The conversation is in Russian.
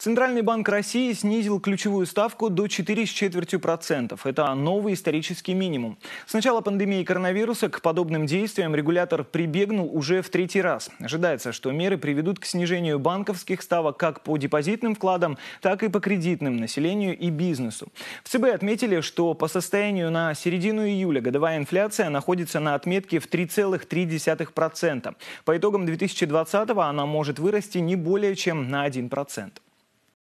Центральный банк России снизил ключевую ставку до с четвертью процентов. Это новый исторический минимум. С начала пандемии коронавируса к подобным действиям регулятор прибегнул уже в третий раз. Ожидается, что меры приведут к снижению банковских ставок как по депозитным вкладам, так и по кредитным населению и бизнесу. В ЦБ отметили, что по состоянию на середину июля годовая инфляция находится на отметке в 3,3%. По итогам 2020 она может вырасти не более чем на 1%.